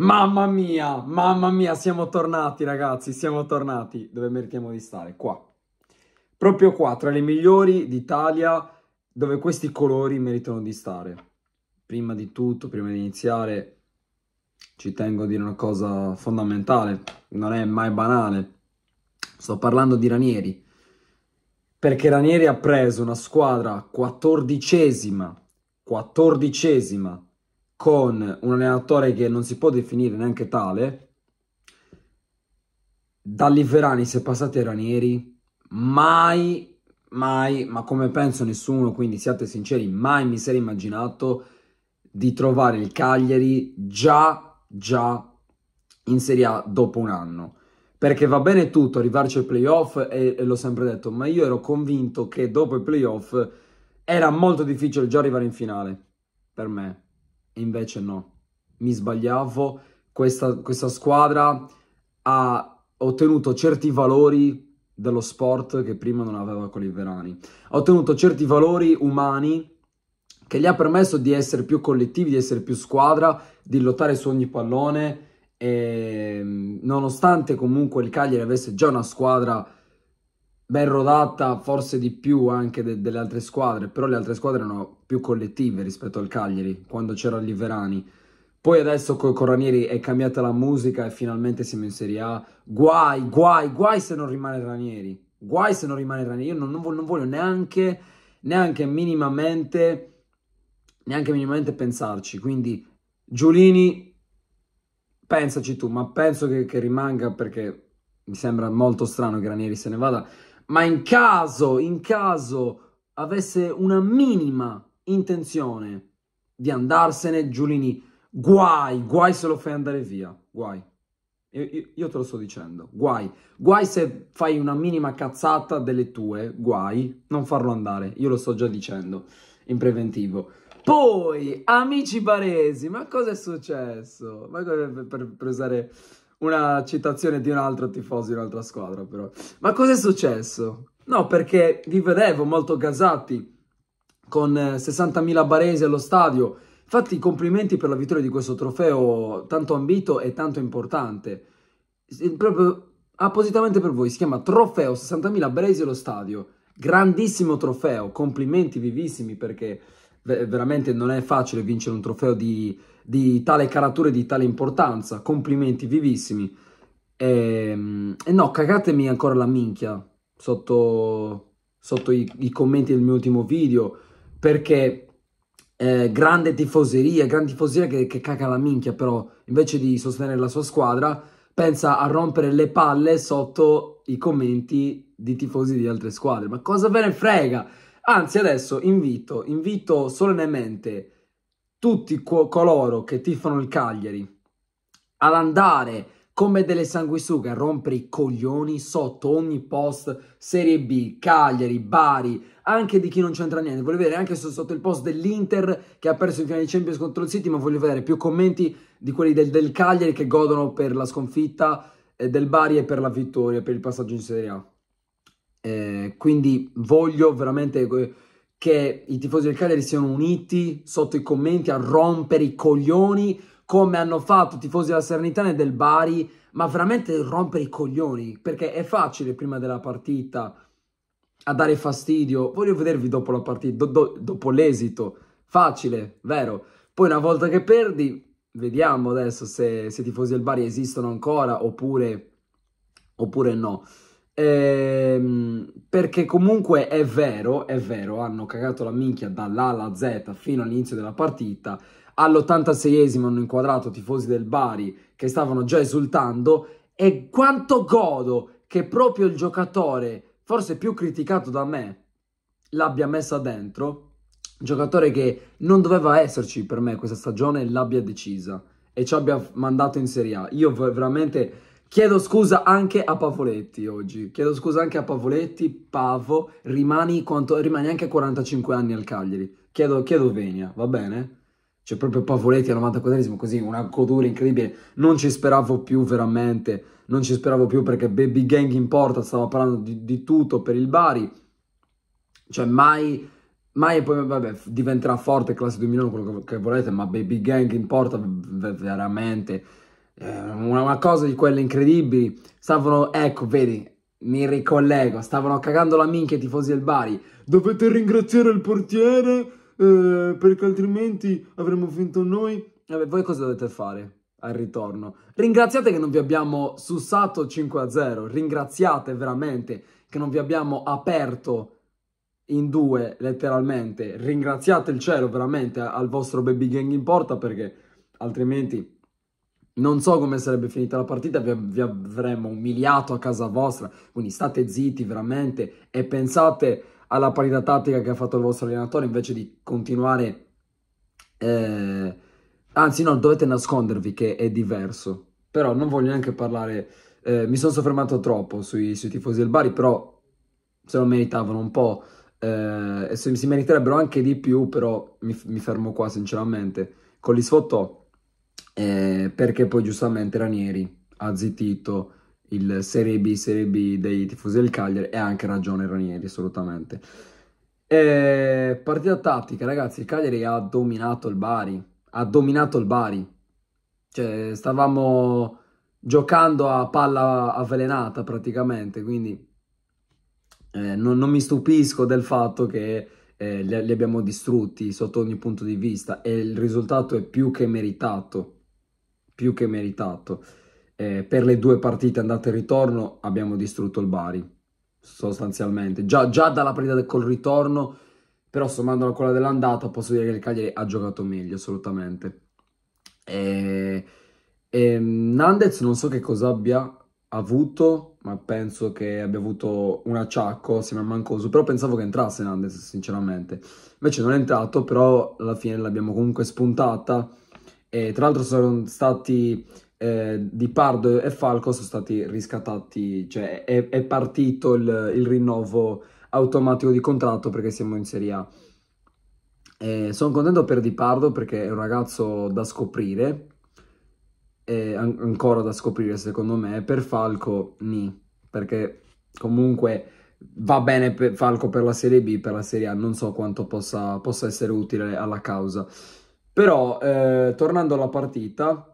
Mamma mia, mamma mia, siamo tornati ragazzi, siamo tornati dove meritiamo di stare, qua. Proprio qua, tra le migliori d'Italia, dove questi colori meritano di stare. Prima di tutto, prima di iniziare, ci tengo a dire una cosa fondamentale, non è mai banale. Sto parlando di Ranieri, perché Ranieri ha preso una squadra quattordicesima, quattordicesima con un allenatore che non si può definire neanche tale, dagli Verani si è passati ai Ranieri, mai, mai, ma come penso nessuno, quindi siate sinceri, mai mi sarei immaginato di trovare il Cagliari già, già in Serie A dopo un anno. Perché va bene tutto, arrivarci ai playoff, e, e l'ho sempre detto, ma io ero convinto che dopo i playoff era molto difficile già arrivare in finale, per me invece no, mi sbagliavo, questa, questa squadra ha ottenuto certi valori dello sport che prima non aveva con i verani. Ha ottenuto certi valori umani che gli ha permesso di essere più collettivi, di essere più squadra, di lottare su ogni pallone. E ehm, nonostante comunque il Cagliari avesse già una squadra ben rodata forse di più anche de delle altre squadre, però le altre squadre erano più collettive rispetto al Cagliari quando c'era Liverani. Poi adesso con Ranieri è cambiata la musica e finalmente siamo in Serie A. Guai, guai, guai se non rimane Ranieri. Guai se non rimane Ranieri. Io non, non, voglio, non voglio neanche, neanche, minimamente, neanche minimamente pensarci. Quindi Giulini, pensaci tu, ma penso che, che rimanga perché mi sembra molto strano che Ranieri se ne vada ma in caso, in caso avesse una minima intenzione di andarsene, Giulini, guai, guai se lo fai andare via, guai. Io, io, io, te lo sto dicendo, guai. Guai se fai una minima cazzata delle tue, guai, non farlo andare, io lo sto già dicendo, in preventivo. Poi, amici baresi, ma cosa è successo? Ma per, per, per usare una citazione di un altro tifoso di un'altra squadra, però. Ma cosa è successo? No, perché vi vedevo molto gasati, con 60.000 eh, baresi allo stadio. Infatti, complimenti per la vittoria di questo trofeo tanto ambito e tanto importante. Proprio appositamente per voi, si chiama Trofeo 60.000 baresi allo stadio. Grandissimo trofeo, complimenti vivissimi perché veramente non è facile vincere un trofeo di di tale caratura e di tale importanza. Complimenti vivissimi. E, ehm, e no, cagatemi ancora la minchia sotto, sotto i, i, commenti del mio ultimo video, perché eh, grande tifoseria, grande tifoseria che, che caga la minchia, però invece di sostenere la sua squadra, pensa a rompere le palle sotto i commenti di tifosi di altre squadre. Ma cosa ve ne frega? Anzi, adesso invito, invito solennemente tutti coloro che tifano il Cagliari ad andare come delle sanguisughe a rompere i coglioni sotto ogni post Serie B, Cagliari, Bari, anche di chi non c'entra niente. Voglio vedere anche sotto il post dell'Inter che ha perso in finale di Champions contro il City, ma voglio vedere più commenti di quelli del, del Cagliari che godono per la sconfitta eh, del Bari e per la vittoria, per il passaggio in Serie A. Eh, quindi voglio veramente eh, che i tifosi del Cagliari siano uniti sotto i commenti a rompere i coglioni come hanno fatto i tifosi della Salernitana e del Bari, ma veramente rompere i coglioni, perché è facile prima della partita a dare fastidio. Voglio vedervi dopo la partita, do, do, dopo l'esito. Facile, vero? Poi una volta che perdi, vediamo adesso se, se i tifosi del Bari esistono ancora oppure, oppure no. Ehm, perché comunque è vero, è vero, hanno cagato la minchia dall'A alla Z fino all'inizio della partita. All'86esimo hanno inquadrato tifosi del Bari che stavano già esultando. E quanto godo che proprio il giocatore, forse più criticato da me, l'abbia messa dentro. Giocatore che non doveva esserci per me questa stagione, l'abbia decisa e ci abbia mandato in Serie A. Io veramente Chiedo scusa anche a Pavoletti oggi, chiedo scusa anche a Pavoletti, Pavo, rimani, quanto, rimani anche a 45 anni al Cagliari, chiedo, chiedo Venia, va bene? C'è proprio Pavoletti al 94esimo, così una codura incredibile, non ci speravo più veramente, non ci speravo più perché Baby Gang in porta stava parlando di, di tutto per il Bari, cioè mai, mai e poi vabbè, diventerà forte classe 2001 quello che, che volete, ma Baby Gang in porta veramente eh, una cosa di quelle incredibili. Stavano, ecco, vedi, mi ricollego, stavano cagando la minchia i tifosi del Bari. Dovete ringraziare il portiere eh, perché altrimenti avremmo finto noi. Vabbè, voi cosa dovete fare al ritorno? Ringraziate che non vi abbiamo sussato 5-0, ringraziate veramente che non vi abbiamo aperto in due letteralmente. Ringraziate il cielo veramente al vostro baby gang in porta perché altrimenti non so come sarebbe finita la partita, vi, vi avremmo umiliato a casa vostra, quindi state zitti veramente e pensate alla parità tattica che ha fatto il vostro allenatore invece di continuare... Eh, anzi no, dovete nascondervi che è diverso. Però non voglio neanche parlare... Eh, mi sono soffermato troppo sui, sui, tifosi del Bari, però se lo meritavano un po'. Eh, e si meriterebbero anche di più, però mi, mi fermo qua sinceramente. Con gli sfottò eh, perché poi giustamente Ranieri ha zittito il Serie B, Serie B dei tifosi del Cagliari e ha anche ragione Ranieri assolutamente. E eh, partita tattica, ragazzi, il Cagliari ha dominato il Bari, ha dominato il Bari. Cioè, stavamo giocando a palla avvelenata praticamente, quindi eh, non, non mi stupisco del fatto che eh, li, li abbiamo distrutti sotto ogni punto di vista e il risultato è più che meritato, più che meritato. Eh, per le due partite andate e ritorno abbiamo distrutto il Bari, sostanzialmente. Già, già dalla partita col ritorno, però sommando la quella dell'andata, posso dire che il Cagliari ha giocato meglio, assolutamente. E, eh, e ehm, Nandez non so che cosa abbia avuto ma penso che abbia avuto un acciacco assieme a Mancoso, però pensavo che entrasse Nandes sinceramente, invece non è entrato, però alla fine l'abbiamo comunque spuntata e tra l'altro sono stati eh, Di Pardo e Falco sono stati riscattati, cioè è, è partito il, il, rinnovo automatico di contratto perché siamo in Serie A. Eh, sono contento per Di Pardo perché è un ragazzo da scoprire, eh, an- ancora da scoprire secondo me, per Falco ni, perché comunque va bene per Falco per la Serie B, per la Serie A non so quanto possa, possa essere utile alla causa. Però eh, tornando alla partita,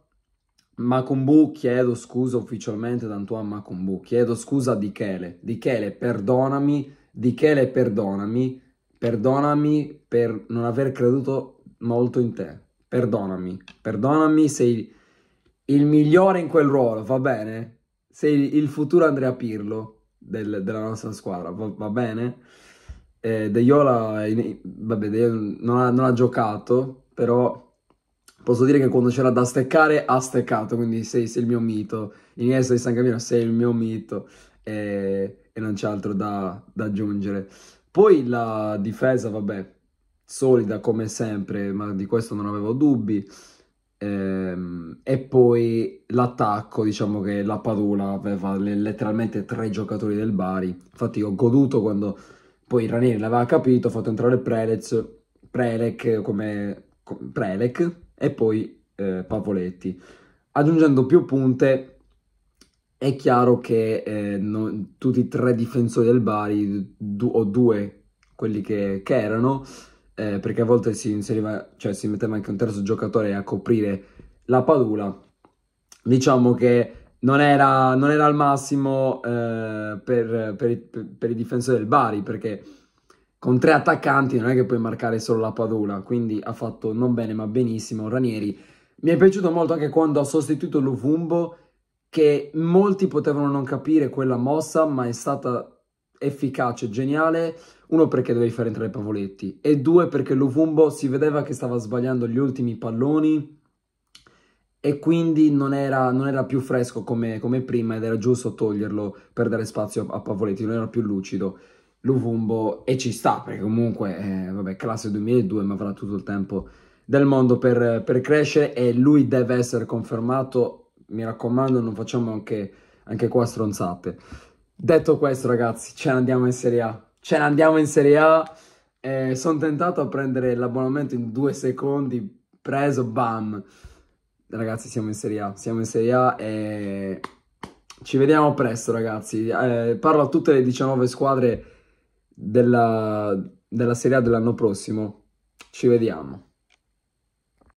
Makumbu chiedo scusa ufficialmente ad Antoine Makumbu. chiedo scusa a Dichele, Dichele perdonami, Dichele perdonami, perdonami per non aver creduto molto in te, perdonami, perdonami sei il migliore in quel ruolo, va bene? Sei il futuro Andrea Pirlo del, della nostra squadra, va, va bene? Eh, De Jola, vabbè, De Jola non, ha, non ha giocato, però posso dire che quando c'era da steccare ha steccato, quindi sei, sei il mio mito. Iniesta di San Camino, sei il mio mito e, e non c'è altro da, da, aggiungere. Poi la difesa, vabbè, solida come sempre, ma di questo non avevo dubbi. Ehm, e poi l'attacco, diciamo che la Padula aveva letteralmente tre giocatori del Bari. Infatti ho goduto quando poi il Ranieri l'aveva capito, ha fatto entrare Prelec, Prelec, come, Prelec e poi eh, Pavoletti. Aggiungendo più punte è chiaro che eh, non, tutti i tre difensori del Bari, du- o due quelli che, che erano, eh, perché a volte si inseriva, cioè si metteva anche un terzo giocatore a coprire la padula. Diciamo che non era, non era al massimo eh, per, per, per i difensori del Bari, perché con tre attaccanti non è che puoi marcare solo la padula, quindi ha fatto non bene ma benissimo Ranieri. Mi è piaciuto molto anche quando ha sostituito Luvumbo, che molti potevano non capire quella mossa, ma è stata efficace, geniale, uno perché dovevi fare entrare Pavoletti e due perché Luvumbo si vedeva che stava sbagliando gli ultimi palloni e quindi non era, non era più fresco come, come, prima ed era giusto toglierlo per dare spazio a, Pavoletti, non era più lucido. Luvumbo e ci sta perché comunque, eh, vabbè, classe 2002 ma avrà tutto il tempo del mondo per, per crescere e lui deve essere confermato, mi raccomando non facciamo anche, anche qua stronzate. Detto questo, ragazzi, ce ne andiamo in Serie A. Ce ne andiamo in Serie A. Eh, Sono tentato a prendere l'abbonamento in due secondi. Preso, bam. Ragazzi, siamo in Serie A. Siamo in Serie A e ci vediamo presto, ragazzi. Eh, parlo a tutte le 19 squadre della, della Serie A dell'anno prossimo. Ci vediamo.